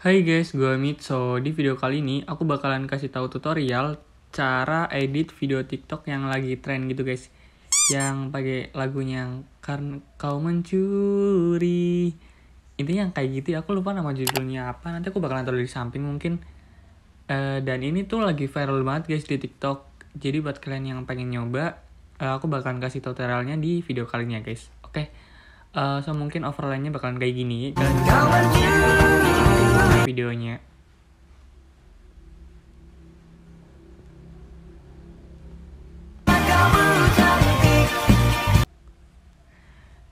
Hai guys, gue Mitso. Di video kali ini aku bakalan kasih tahu tutorial cara edit video TikTok yang lagi tren gitu guys. Yang pakai lagunya yang karena kau mencuri. Intinya yang kayak gitu, ya. aku lupa nama judulnya apa. Nanti aku bakalan taruh di samping mungkin. Uh, dan ini tuh lagi viral banget guys di TikTok. Jadi buat kalian yang pengen nyoba, uh, aku bakalan kasih tutorialnya di video kali ini ya guys. Oke. Okay? Uh, eh, so mungkin overlaynya nya bakalan kayak gini. Kalian videonya.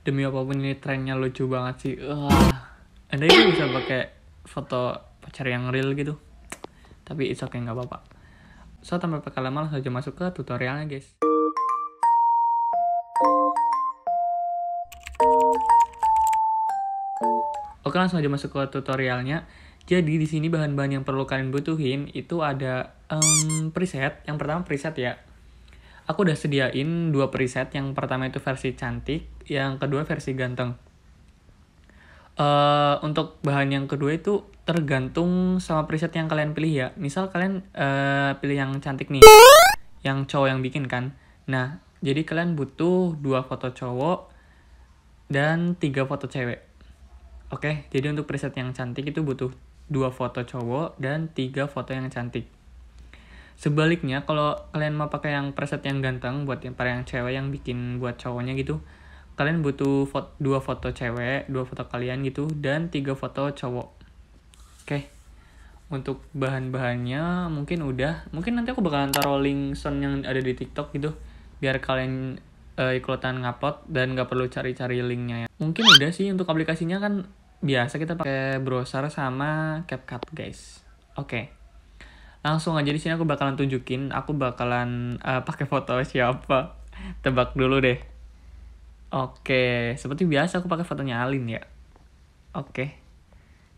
Demi apapun ini trennya lucu banget sih. Ada anda ini bisa pakai foto pacar yang real gitu. Tapi it's okay nggak apa-apa. So tanpa pakai lama langsung aja masuk ke tutorialnya guys. Oke langsung aja masuk ke tutorialnya jadi di sini bahan-bahan yang perlu kalian butuhin itu ada um, preset. Yang pertama preset ya. Aku udah sediain dua preset. Yang pertama itu versi cantik, yang kedua versi ganteng. Uh, untuk bahan yang kedua itu tergantung sama preset yang kalian pilih ya. Misal kalian uh, pilih yang cantik nih, yang cowok yang bikin kan. Nah, jadi kalian butuh dua foto cowok dan tiga foto cewek. Oke, jadi untuk preset yang cantik itu butuh dua foto cowok dan tiga foto yang cantik. Sebaliknya, kalau kalian mau pakai yang preset yang ganteng buat yang para yang cewek yang bikin buat cowoknya gitu, kalian butuh foto, dua foto cewek, dua foto kalian gitu, dan tiga foto cowok. Oke, okay. untuk bahan-bahannya mungkin udah, mungkin nanti aku bakalan taruh link sound yang ada di TikTok gitu, biar kalian uh, ikutan ngapot dan gak perlu cari-cari linknya ya. Mungkin udah sih untuk aplikasinya kan biasa kita pakai browser sama CapCut guys. Oke. Okay. Langsung aja di sini aku bakalan tunjukin, aku bakalan uh, pakai foto siapa. Tebak dulu deh. Oke, okay. seperti biasa aku pakai fotonya Alin ya. Oke. Okay.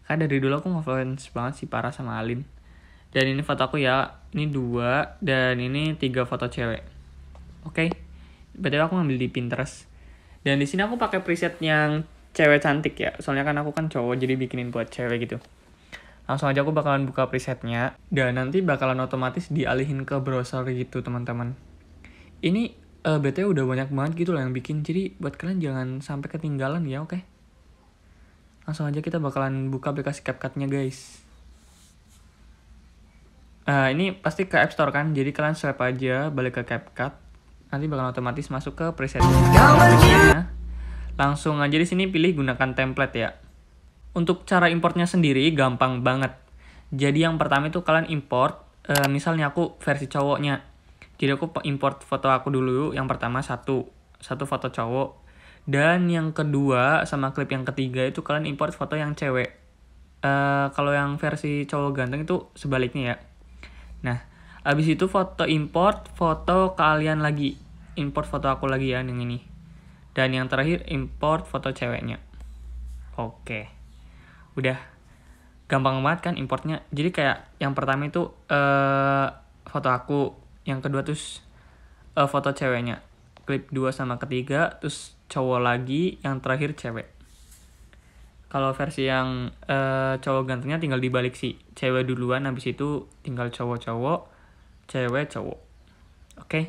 Kan dari dulu aku ngefans banget sih Para sama Alin. Dan ini foto aku ya, ini dua dan ini tiga foto cewek. Oke. Okay. Berarti aku ngambil di Pinterest. Dan di sini aku pakai preset yang cewek cantik ya soalnya kan aku kan cowok jadi bikinin buat cewek gitu langsung aja aku bakalan buka presetnya dan nanti bakalan otomatis dialihin ke browser gitu teman-teman ini uh, eh, btw udah banyak banget gitu loh yang bikin jadi buat kalian jangan sampai ketinggalan ya oke okay? langsung aja kita bakalan buka aplikasi capcutnya guys Nah, ini pasti ke App Store kan jadi kalian swipe aja balik ke CapCut nanti bakalan otomatis masuk ke presetnya Langsung aja di sini pilih gunakan template ya. Untuk cara importnya sendiri gampang banget. Jadi yang pertama itu kalian import, e, misalnya aku versi cowoknya. Jadi aku import foto aku dulu yang pertama satu, satu foto cowok. Dan yang kedua sama klip yang ketiga itu kalian import foto yang cewek. E, kalau yang versi cowok ganteng itu sebaliknya ya. Nah, abis itu foto import foto kalian lagi. Import foto aku lagi ya yang ini. Dan yang terakhir import foto ceweknya. Oke. Udah gampang banget kan importnya. Jadi kayak yang pertama itu uh, foto aku, yang kedua terus uh, foto ceweknya. Klip dua sama ketiga, terus cowok lagi, yang terakhir cewek. Kalau versi yang uh, cowok gantengnya tinggal dibalik sih. Cewek duluan habis itu tinggal cowok-cowok, cewek cowok. Oke. Okay?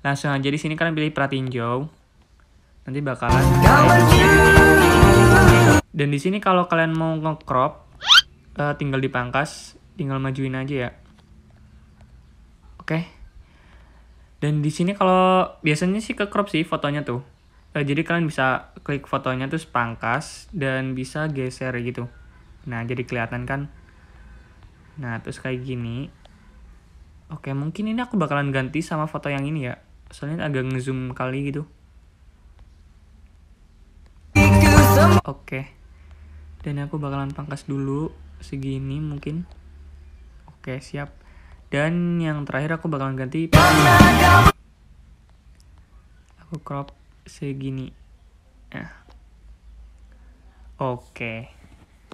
Langsung aja di sini kalian pilih pratinjau nanti bakalan dan di sini kalau kalian mau ngecrop uh, tinggal dipangkas tinggal majuin aja ya oke okay. dan di sini kalau biasanya sih ke crop sih fotonya tuh uh, jadi kalian bisa klik fotonya terus pangkas dan bisa geser gitu nah jadi kelihatan kan nah terus kayak gini oke okay, mungkin ini aku bakalan ganti sama foto yang ini ya soalnya agak ngezoom kali gitu Oke. Okay. Dan aku bakalan pangkas dulu segini mungkin. Oke, okay, siap. Dan yang terakhir aku bakalan ganti Aku crop segini. Eh. Oke. Okay.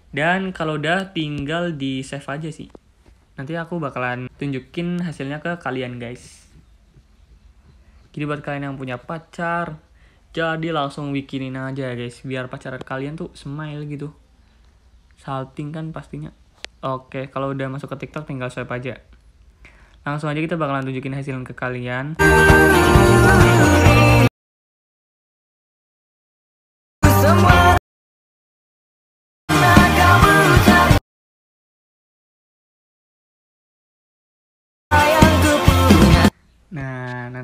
Dan kalau udah tinggal di save aja sih. Nanti aku bakalan tunjukin hasilnya ke kalian guys. Jadi buat kalian yang punya pacar, jadi langsung bikinin aja guys biar pacar kalian tuh smile gitu salting kan pastinya oke kalau udah masuk ke tiktok tinggal swipe aja langsung aja kita bakalan tunjukin hasilnya ke kalian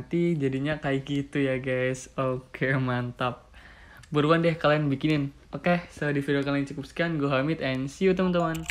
nanti jadinya kayak gitu ya guys oke mantap buruan deh kalian bikinin oke so di video kalian cukup sekian gue Hamid and see you teman-teman